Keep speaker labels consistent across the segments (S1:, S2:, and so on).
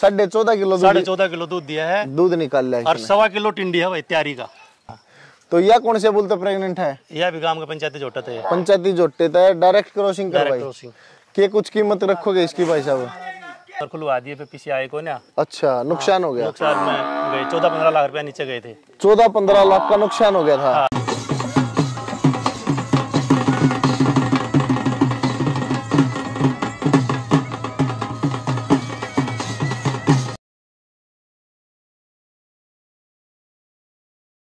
S1: साढ़े चौदह किलो साढ़े चौदह किलो दूध दिया है दूध निकाल लिया और
S2: सवा किलो टिंडी है भाई तैयारी का
S1: तो यह कौन से बोलते प्रेग्नेंट है
S2: यह भी गांव का पंचायती जोटा था
S1: पंचायती जोटे था डायरेक्ट क्रॉसिंग कर भाई के कुछ कीमत रखोगे इसकी भाई साहब
S2: खुलवा दिए पीछे आए को ना
S1: अच्छा नुकसान हो गया नुकसान
S2: में गए चौदह पंद्रह लाख रुपया नीचे गए थे
S1: चौदह पंद्रह लाख का नुकसान हो गया था हाँ।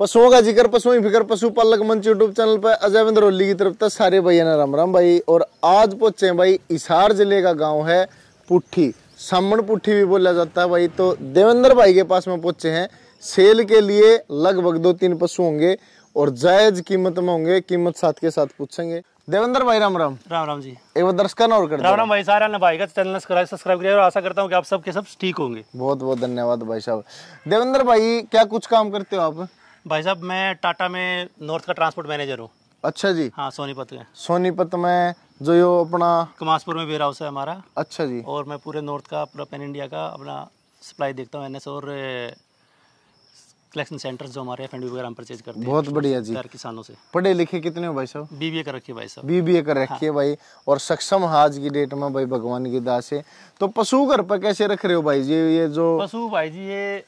S1: पशुओं का जिक्र पशुओं फिक्र पशुपालक मंच यूट्यूब चैनल पर अजयविंद रोली की तरफ तक सारे भैया ने राम राम भाई और आज पहुंचे भाई इसार जिले का गांव है पुट्ठी सामण पुट्ठी भी बोला जाता है भाई तो देवेंद्र भाई के पास में पहुंचे हैं सेल के लिए लगभग दो तीन पशु होंगे और जायज कीमत में होंगे कीमत साथ के साथ पूछेंगे देवेंद्र भाई राम
S2: राम राम राम जी
S1: एक बार दर्शकों और कर राम राम
S2: भाई सारा ने भाई का चैनल सब्सक्राइब करिए और आशा करता हूँ कि आप सब के
S1: सब ठीक होंगे बहुत बहुत धन्यवाद भाई साहब देवेंद्र भाई क्या कुछ काम करते हो आप
S2: भाई साहब मैं टाटा में नॉर्थ का ट्रांसपोर्ट मैनेजर हूँ अच्छा जी हाँ सोनीपत में
S1: सोनीपत में जो यो अपना
S2: कमासपुर में वेयर हाउस है हमारा अच्छा जी और मैं पूरे नॉर्थ का पूरा पैन इंडिया का अपना सप्लाई देखता हूँ एनएस और कलेक्शन सेंटर्स जो हमारे एफ वगैरह हम परचेज करते हैं बहुत बढ़िया जी किसानों से पढ़े लिखे कितने हो भाई साहब बीबीए कर रखी है भाई साहब बीबीए कर रखी है
S1: हाँ। भाई और सक्षम आज की डेट में भाई भगवान की दास है तो पशु घर पर कैसे रख रहे हो भाई जी ये जो पशु
S2: भाई जी ये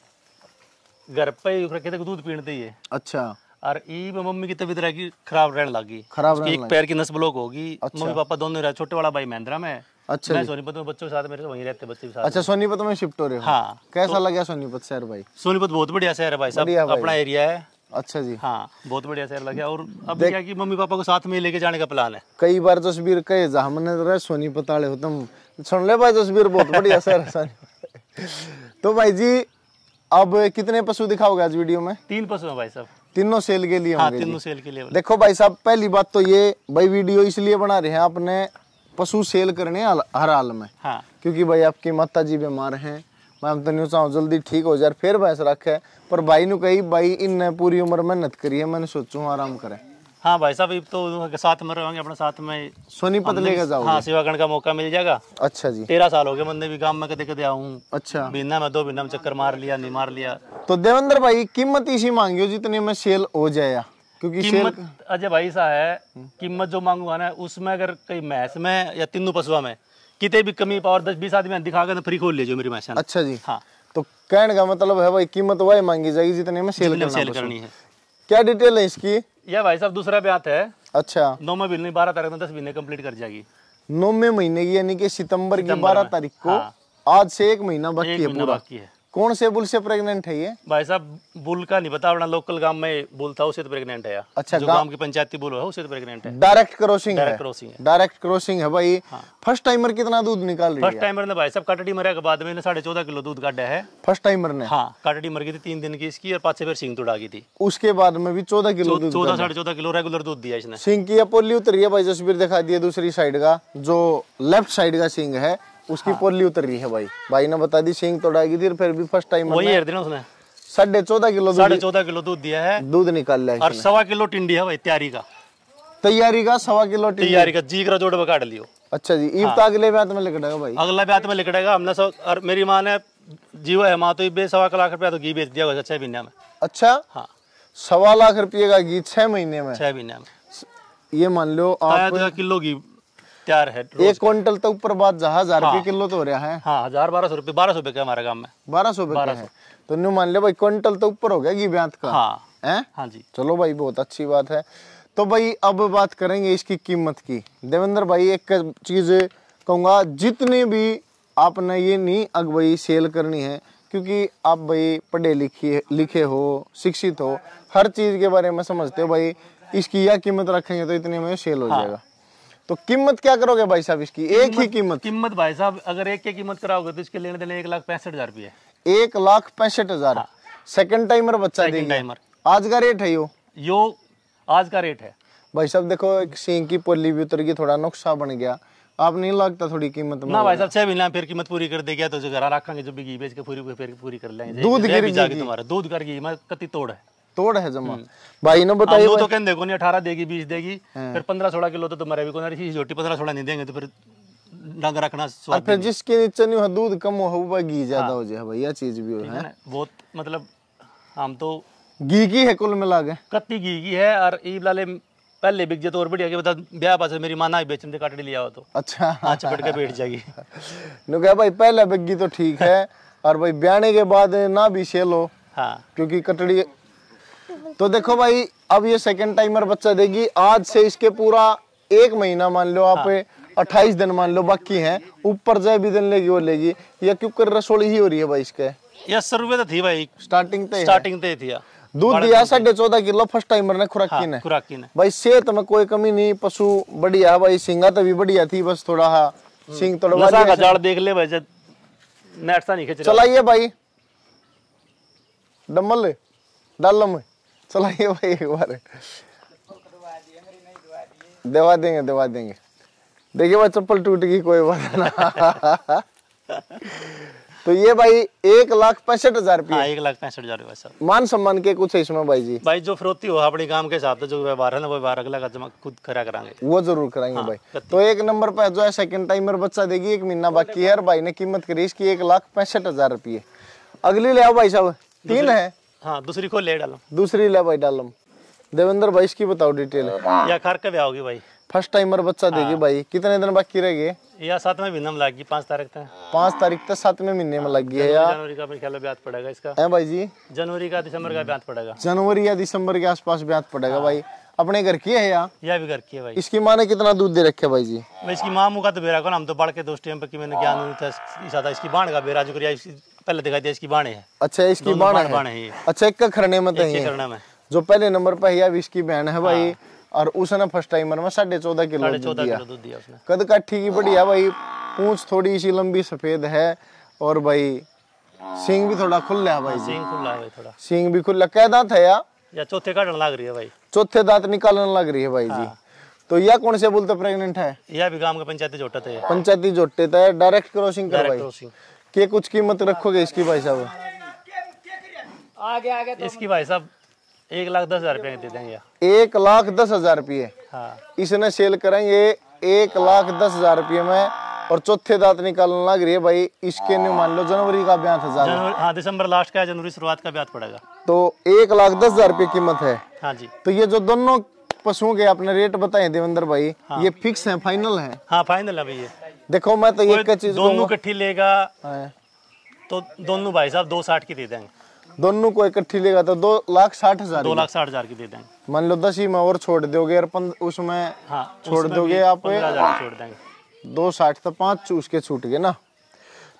S2: घर पे ही रखे थे दूध पीने ही है अच्छा और ई में मम्मी की तबीयत रहेगी खराब रहने लगी खराब एक पैर की नस ब्लॉक होगी अच्छा। मम्मी पापा दोनों रहे छोटे वाला भाई महिंद्रा में अच्छा मैं सोनीपत में बच्चों के साथ मेरे वहीं रहते बच्चे के साथ अच्छा सोनीपत में शिफ्ट हो रहे हो हाँ कैसा
S1: तो लगा सोनीपत शहर भाई
S2: सोनीपत बहुत बढ़िया शहर है भाई सब अपना एरिया है अच्छा जी हाँ बहुत बढ़िया शहर लगे और अब क्या कि मम्मी पापा को साथ में लेके जाने का प्लान है
S1: कई बार जसबीर तो कहे हमने तो सोनीपत आए हो तुम सुन ले भाई जसबीर बहुत बढ़िया शहर है तो भाई जी अब कितने पशु दिखाओगे आज वीडियो में तीन पशु है भाई साहब तीनों सेल के लिए हाँ, तीनों सेल के लिए देखो भाई साहब पहली बात तो ये भाई वीडियो इसलिए बना रहे हैं आपने पशु सेल करने हर हाल में हाँ। क्योंकि भाई आपकी माता जी बीमार हैं मैं तो नहीं चाहूँ जल्दी ठीक हो जाए फिर भैंस रखे पर भाई नु कही भाई इन पूरी उम्र मेहनत करी है मैंने सोचू आराम करें
S2: हाँ भाई साहब तो साथ में रहेंगे अपने साथ में
S1: सोनीपत लेकर जाओ हाँ
S2: सेवागण का मौका मिल जाएगा अच्छा जी तेरह साल हो गए बंदे भी गांव में कदे कदे आऊ अच्छा बिना में दो बिना में चक्कर मार लिया नहीं मार लिया
S1: तो देवेंद्र भाई कीमत इसी मांगियो जितने में सेल हो जाएगा क्योंकि कीमत
S2: अजय भाई सा है कीमत जो मांगूंगा ना उसमें अगर कई मैस में या तीनों पशुआ में कितने भी कमी पावर दस बीस आदमी दिखा कर फ्री तो खोल लीजिए मेरी मैस अच्छा जी हाँ
S1: तो कहने का मतलब है भाई कीमत वही मांगी जाएगी जितने में सेल करनी
S2: है क्या डिटेल है इसकी या भाई साहब दूसरा ब्यात तो है अच्छा नौ महीने बारह तारीख में दस महीने कम्प्लीट कर जाएगी
S1: नौवे महीने की यानी कि सितंबर की बारह तारीख को हाँ। आज से एक महीना बाकी है पूरा बाकी है कौन से बुल से प्रेग्नेंट है ये
S2: भाई साहब बुल का नहीं बता लोकल गांव में बुल था उसे तो प्रेग्नेंट है अच्छा गांव की पंचायती बुल है उसे तो प्रेग्नेंट है डायरेक्ट क्रॉसिंग डायरेक्ट क्रॉसिंग है
S1: डायरेक्ट क्रॉसिंग है भाई फर्स्ट हाँ। टाइमर कितना दूध निकाल रही फर्स्ट टाइमर
S2: ने भाई साहब कटड़ी मरे के बाद में साढ़े चौदह किलो दूध काटा है
S1: फर्स्ट टाइमर ने हाँ
S2: काटडी मर गई थी तीन दिन की इसकी और पाँच सिंह तोड़ा गई थी
S1: उसके बाद में भी चौदह किलो चौदह साढ़े
S2: चौदह किलो रेगुलर दूध दिया इसने सिंह
S1: की पोली उतरी है भाई तस्वीर दिखा दी दूसरी साइड का जो लेफ्ट साइड का सिंह है उसकी हाँ। पोली उतर रही है भाई भाई ने बता दी सिंह तोड़ाएगी थी फिर भी फर्स्ट टाइम वही हेर उसने साढ़े चौदह किलो साढ़े
S2: चौदह किलो दूध दिया है
S1: दूध निकाल लिया और सवा
S2: किलो टिंडी है भाई तैयारी का
S1: तैयारी का सवा किलो तैयारी का जी का
S2: जोड़ में लियो
S1: अच्छा जी ईब हाँ। तो
S2: अगले ब्यात में लिखेगा भाई अगला ब्यात में लिखेगा हमने सब और मेरी माँ ने जीव है माँ तो बे सवा लाख रुपया तो घी बेच दिया छह महीने में अच्छा हाँ
S1: सवा लाख रुपये का घी छह महीने में छह महीने में ये मान लो आप तो
S2: किलो घी तैयार है एक
S1: क्विंटल तो ऊपर प्रभात जहाँ हजार हाँ,
S2: किलो तो हो रहा है हाँ हजार बारह सौ रुपये बारह सौ रुपये का हमारे गाँव में
S1: बारह सौ बारह है तो न्यू मान लिया भाई क्विंटल तो ऊपर हो गया ब्यांत का हाँ हाँ जी चलो भाई बहुत अच्छी बात है तो भाई अब बात करेंगे इसकी कीमत की देवेंद्र भाई एक चीज कहूंगा जितने भी आपने ये नहीं अग भाई सेल करनी है क्योंकि आप भाई पढ़े लिखे लिखे हो शिक्षित हो हर चीज के बारे में समझते हो भाई इसकी यह कीमत रखेंगे तो इतने में सेल हो हाँ। जाएगा तो कीमत क्या करोगे भाई साहब इसकी एक ही कीमत
S2: कीमत भाई साहब अगर एक की कीमत कराओगे तो इसके लेने देने एक लाख पैंसठ हजार रुपये
S1: एक लाख पैंसठ हजार सेकेंड हाँ। टाइमर बच्चा टाइमर आज का रेट है यो यो आज का रेट है भाई साहब देखो एक सिंह की पोली भी उतर गई थोड़ा नुकसान बन गया आप नहीं लगता थोड़ी कीमत ना भाई साहब
S2: छह महीने फिर कीमत पूरी कर देगा तो जो घर रखेंगे जो भी घी बेच के पूरी फिर पूरी कर लेंगे दूध गिर जाएगी तुम्हारा दूध कर गई मैं कति तोड़ है तोड़ है जमा हम्म। भाई ने बताइए तो कहने को नहीं अठारह देगी बीस देगी हाँ। फिर पंद्रह सोलह किलो तो तुम्हारे तो भी को नहीं छोटी पंद्रह सोलह नहीं देंगे तो फिर डंग रखना और फिर
S1: जिसके नीचे नहीं हो दूध कम हो हुआ घी ज्यादा हाँ। हो जाए भैया चीज भी हो है
S2: बहुत हाँ। मतलब हम तो
S1: घी की है कुल मिला
S2: के कत्ती घी की है और ईब लाले पहले बिक जाए तो और बढ़िया बता ब्याह पास मेरी माना बेचन बेचने काट लिया हो तो
S1: अच्छा हाँ चपट के बैठ जाएगी नु कहा भाई पहले बिक गई तो ठीक है और भाई ब्याने के बाद ना भी सेल हो हाँ क्योंकि कटड़ी तो देखो भाई अब ये सेकेंड टाइमर बच्चा देगी आज से इसके पूरा एक महीना मान लो आप हाँ। अट्ठाईस दिन मान लो बाकी हैं ऊपर जाए भी दिन लेगी वो लेगी या क्योंकि रसोड़ी ही हो रही है भाई इसके
S2: यस सर रुपये तो थी भाई स्टार्टिंग ते स्टार्टिंग ते थी हाँ। दूध दिया साढ़े चौदह किलो फर्स्ट टाइमर ने खुराक की हाँ, ने खुराक की ने
S1: भाई सेहत में कोई कमी नहीं पशु बढ़िया भाई सिंगा तो भी बढ़िया थी बस थोड़ा हा हम्म। सिंग थोड़ा जाड़
S2: देख ले भाई जब नेट सा नहीं खींच चलाइए
S1: भाई डम्बल डाल में चलाइए ये भाई एक बार दवा देंगे दवा देंगे देखिए भाई चप्पल टूट गई कोई बात ना तो ये भाई एक लाख पैंसठ हजार रुपया हाँ, एक
S2: लाख पैंसठ हजार
S1: मान सम्मान के कुछ इसमें भाई जी
S2: भाई जो फिरौती हो अपने काम के हिसाब से जो व्यवहार है ना व्यवहार अगला का जमा खुद खरा कराएंगे वो जरूर कराएंगे हाँ, भाई
S1: तो एक नंबर पर जो है सेकंड टाइमर बच्चा देगी एक महीना बाकी है भाई ने कीमत करी इसकी एक लाख पैंसठ हजार रुपये अगली ले आओ भाई साहब तीन है
S2: हाँ दूसरी को ले डालम
S1: दूसरी ले भाई डालम देवेंद्र भाई इसकी बताओ डिटेल या
S2: कार कब आओगी भाई
S1: फर्स्ट टाइमर बच्चा देगी हाँ। भाई कितने दिन बाकी रह गए
S2: या सात में महीना में गई पाँच तारीख तक
S1: पाँच तारीख तक सात में महीने में गई है यार जनवरी
S2: का ख्याल ब्याज पड़ेगा इसका है भाई जी जनवरी का दिसंबर का ब्याज पड़ेगा
S1: जनवरी या दिसंबर के आसपास ब्याज पड़ेगा हाँ। भाई अपने घर की है यहाँ
S2: यह भी घर की है भाई
S1: इसकी माँ ने कितना दूध दे रखे भाई जी
S2: मैं इसकी माँ मुका तो बेरा कौन हम तो बढ़ के दोस्त टाइम पर मैंने क्या था, इसकी बाण का बेरा जो पहले दिखाई दिया इसकी बाणे है
S1: अच्छा इसकी बाण है अच्छा एक खरने में तो में जो पहले नंबर पर है अभी इसकी बहन है भाई हाँ। और उसने फर्स्ट टाइमर में साढ़े चौदह किलो दूध दिया दिया कद काठी की बढ़िया भाई पूछ थोड़ी सी लंबी सफेद है और भाई सिंग भी थोड़ा खुला है भाई हाँ, सिंग
S2: खुला है थोड़ा
S1: सिंग भी खुला कैदा था है यार
S2: या चौथे काटने लग रही है भाई
S1: चौथे दांत निकालने लग रही है भाई हाँ। जी तो यह कौन से बोलते प्रेग्नेंट है
S2: यह भी गांव का पंचायती जोटा था
S1: पंचायती जोटे था डायरेक्ट क्रॉसिंग कर भाई के कुछ कीमत रखोगे इसकी भाई साहब
S2: आगे आगे तो इसकी भाई साहब एक लाख दस हजार रुपए दे देंगे
S1: एक लाख दस हजार रुपये हाँ। इसने सेल करें ये एक लाख दस हजार रुपये में और चौथे दांत निकालने लग रही है भाई इसके न्यू मान लो जनवरी का ब्याज हजार
S2: हाँ दिसंबर लास्ट का जनवरी शुरुआत का ब्याज पड़ेगा
S1: तो एक लाख दस हजार रूपए कीमत है हाँ जी तो ये जो दोनों पशुओं के आपने रेट बताए देवेंद्र भाई हाँ। ये फिक्स है फाइनल है
S2: हाँ फाइनल है भैया
S1: देखो मैं तो एक चीज दोनों
S2: इकट्ठी लेगा हाँ। तो दोनों भाई साहब दो साठ की दे देंगे
S1: दोनों को इकट्ठी लेगा तो दो लाख साठ हजार दो लाख
S2: साठ हजार की दे देंगे
S1: मान लो दस ही में और छोड़ दोगे और उसमें
S2: हाँ, छोड़ दोगे आप छोड़ देंगे
S1: दो साठ तो पांच चूस उसके छूट गए ना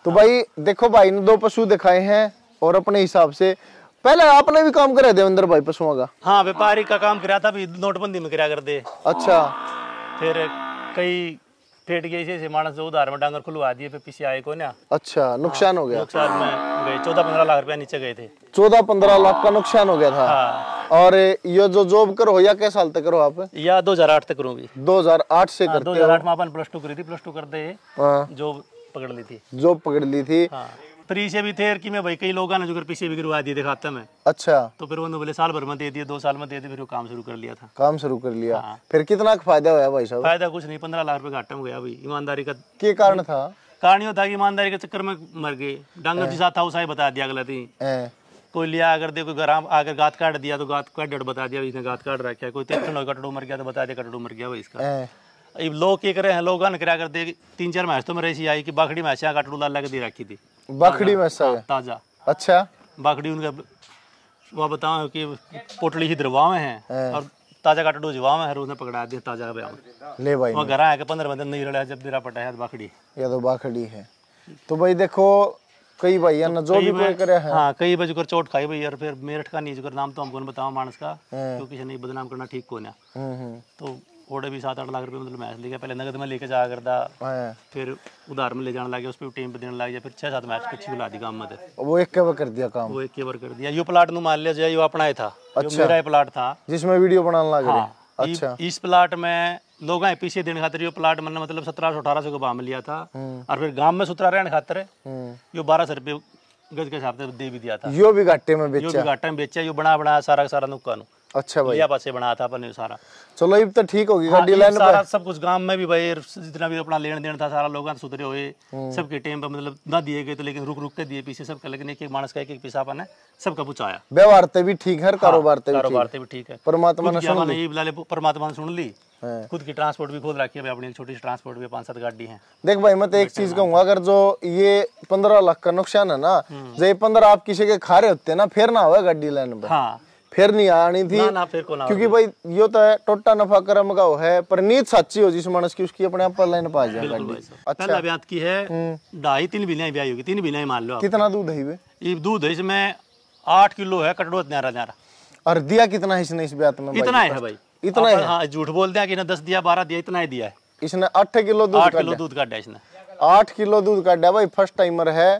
S1: तो भाई देखो भाई ने दो पशु दिखाए हैं और अपने हिसाब से पहले आपने भी काम करा देवेंद्र भाई पशुओं का
S2: हाँ व्यापारी का काम कराया था नोटबंदी में कराया कर दे अच्छा फिर कई फेट गई से मानस उधार में डांगर खुलवा दिए फिर पीछे आए को ना
S1: अच्छा नुकसान हो हाँ, गया नुकसान
S2: में गए चौदह पंद्रह लाख रुपया नीचे गए थे
S1: चौदह पंद्रह लाख का नुकसान हो गया था हाँ। और यो जो जॉब करो या क्या साल तक करो आप
S2: या 2008 तक करो भी
S1: 2008 से हाँ, करते आठ में
S2: अपन प्लस टू करी थी प्लस टू कर दे जॉब पकड़ ली थी
S1: जॉब पकड़ ली थी
S2: तरी हाँ। से भी थे कि मैं भाई कई लोग आने जो पीछे भी करवा दिए दिखाता मैं अच्छा तो फिर उन्होंने बोले साल भर में दे दिए दो साल में दे दिए फिर काम शुरू कर लिया था
S1: काम शुरू कर लिया हाँ। फिर कितना फायदा हुआ भाई साहब फायदा
S2: कुछ नहीं पंद्रह लाख रुपए घाटा में गया भाई ईमानदारी का क्या कारण था कारण था कि ईमानदारी के चक्कर में मर गए डांगर जी जिसा था उसे बता दिया अगला गलती कोई लिया अगर देखो गराम अगर गात काट दिया तो गात का डर बता दिया इसने गात काट रखा है कोई तेरह कटड़ू मर गया तो बता दिया कटड़ू मर गया भाई इसका अब लोग क्या करे हैं लोग अन करा कर दे तीन चार मैच तो मेरे ऐसी आई कि बखड़ी मैच कटड़ू लाल लग दी रखी थी बखड़ी मैच ताजा अच्छा बखड़ी उनका वह बताओ कि पोटली ही दरवाव हैं और ताजा काटड़ू जवाव है ने पकड़ा दिया ताजा ले भाई वहाँ घर आया कि पंद्रह बंदर नहीं रड़ा जब दिरा पटाया है तो बखड़ी
S1: या तो बखड़ी है तो भाई देखो कई भाई तो जो भी कोई करे है हाँ
S2: कई बजकर चोट खाई भाई यार फिर मेरठ का नीच कर नाम तो हम बताओ मानस का हाँ। क्योंकि तो किसी बदनाम करना ठीक कौन है हम्म, हम्म। तो थोड़े भी सात आठ लाख रुपए मतलब मैच ले पहले नगद में लेके जाया करता हाँ। फिर उधार में ले जाने लगे उस पर टीम पे देने लग गया फिर छह सात मैच पीछे बुला दी काम मत
S1: वो एक कवर कर दिया काम वो
S2: एक कवर कर दिया यो प्लाट नु मान लिया जाए यो अपना ही था अच्छा। मेरा प्लाट था
S1: जिसमें वीडियो बनाने लगा हाँ। अच्छा
S2: इस प्लाट में लोग पीछे देने खातर यो प्लाट मैंने मतलब सत्रह सौ अठारह सौ का भाव लिया था हम्म। और फिर गांव में सुतरा रहने खातर जो हम्म। बारह सौ रुपये गज के हिसाब से दे भी दिया था
S1: यो भी घाटे में बेचा यो भी
S2: घाटे में बेचा यो बना बनाया सारा सारा नुक्का
S1: अच्छा भाई यहाँ पासे
S2: बनाया था अपन ने सारा
S1: चलो अब तो ठीक होगी हाँ, गाड़ी लाइन पर सारा
S2: सब कुछ गांव में भी भाई जितना भी अपना लेन देन था सारा लोग सुधरे हुए हम्म। सबके टाइम पर मतलब ना दिए गए तो लेकिन रुक रुक के दिए पीछे सब का लेकिन एक एक मानस का एक एक पैसा अपन है सबका पूछाया
S1: व्यवहार ते भी ठीक है हाँ, कारोबार ते कारोबार भी ठीक है परमात्मा ने सुन ली
S2: परमात्मा ने सुन ली हाँ। खुद की ट्रांसपोर्ट भी खोल रखी है अपनी छोटी सी ट्रांसपोर्ट भी पांच सात गाड़ी है
S1: देख भाई मैं तो एक चीज कहूंगा अगर जो ये पंद्रह लाख का नुकसान है ना हम्म। जो ये पंद्रह आप किसी के खा रहे होते ना फिर ना हुआ गाड़ी लाइन पर हाँ फिर नहीं आनी थी ना, ना फिर को ना क्योंकि भाई यो तो है टोटा नफा कर्म का वो है पर नीत सच्ची हो जिस मानस की उसकी अपने आप पर लाइन पास जाए अच्छा
S2: पहला ब्याह की है हम्म। ढाई तीन बिना ब्याह होगी तीन बिना मान लो कितना दूध है ये दूध है इसमें आठ किलो है कटड़ो न्यारा न्यारा
S1: और दिया कितना है इसने इस ब्याह में इतना है भाई
S2: इतना है हाँ झूठ बोल दिया कि ना दस दिया बारह दिया इतना ही दिया है इसने आठ
S1: किलो दूध आठ किलो दूध काटा इसने आठ किलो दूध काटा भाई फर्स्ट टाइमर है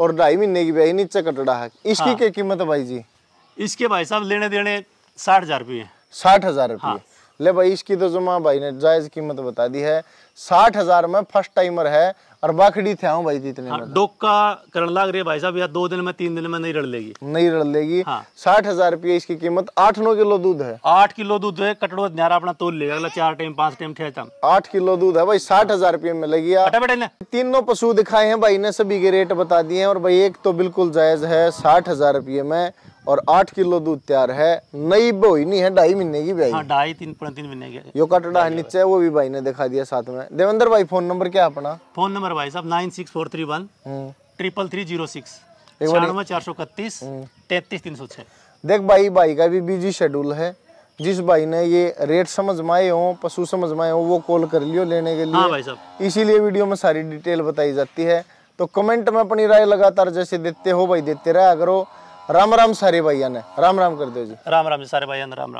S1: और ढाई महीने की ब्याह नीचे कटड़ा है इसकी हाँ। क्या कीमत है भाई जी
S2: इसके भाई साहब लेने देने साठ हजार रुपये
S1: साठ हजार रुपये हाँ। ले भाई इसकी तो जुमा भाई ने जायज कीमत बता दी है साठ हजार में फर्स्ट टाइमर है और बाखड़ी थे हाँ भाई जितने हाँ,
S2: डोका करण लाग रही है भाई साहब यार दो दिन में तीन दिन में नहीं रड़ लेगी नहीं रड़ लेगी हाँ। साठ हजार रुपये इसकी कीमत आठ नौ किलो दूध है आठ किलो दूध है कटड़ो न्यारा अपना तोल लेगा अगला चार टाइम पांच टाइम छह टाइम
S1: आठ किलो दूध है भाई साठ हजार रुपये में लगी तीनों पशु दिखाए हैं भाई ने सभी के रेट बता दिए हैं और भाई एक तो बिल्कुल जायज है साठ हजार रुपये में और आठ किलो दूध तैयार है नई नहीं है ढाई महीने की भाई हाँ,
S2: ढाई तीन पौने तीन महीने की
S1: यो कटड़ा है नीचे वो भी भाई ने दिखा दिया साथ में देवेंद्र भाई फोन नंबर
S2: क्या अपना फोन नंबर भाई साहब nine six four three one hmm. Triple three zero six छियानवे चार सौ इकतीस हम्म। तैतीस तीन सौ छह
S1: देख भाई भाई का भी बिजी शेड्यूल है जिस भाई ने ये रेट समझ माए हो पशु समझ माए हो वो कॉल कर लियो लेने के हाँ लिए हाँ भाई साहब इसीलिए वीडियो में सारी डिटेल बताई जाती है तो कमेंट में अपनी राय लगातार जैसे देते हो भाई देते रहा करो राम राम सारे भाइयों ने
S2: राम राम कर दो जी राम राम जी सारे भाइयों ने राम राम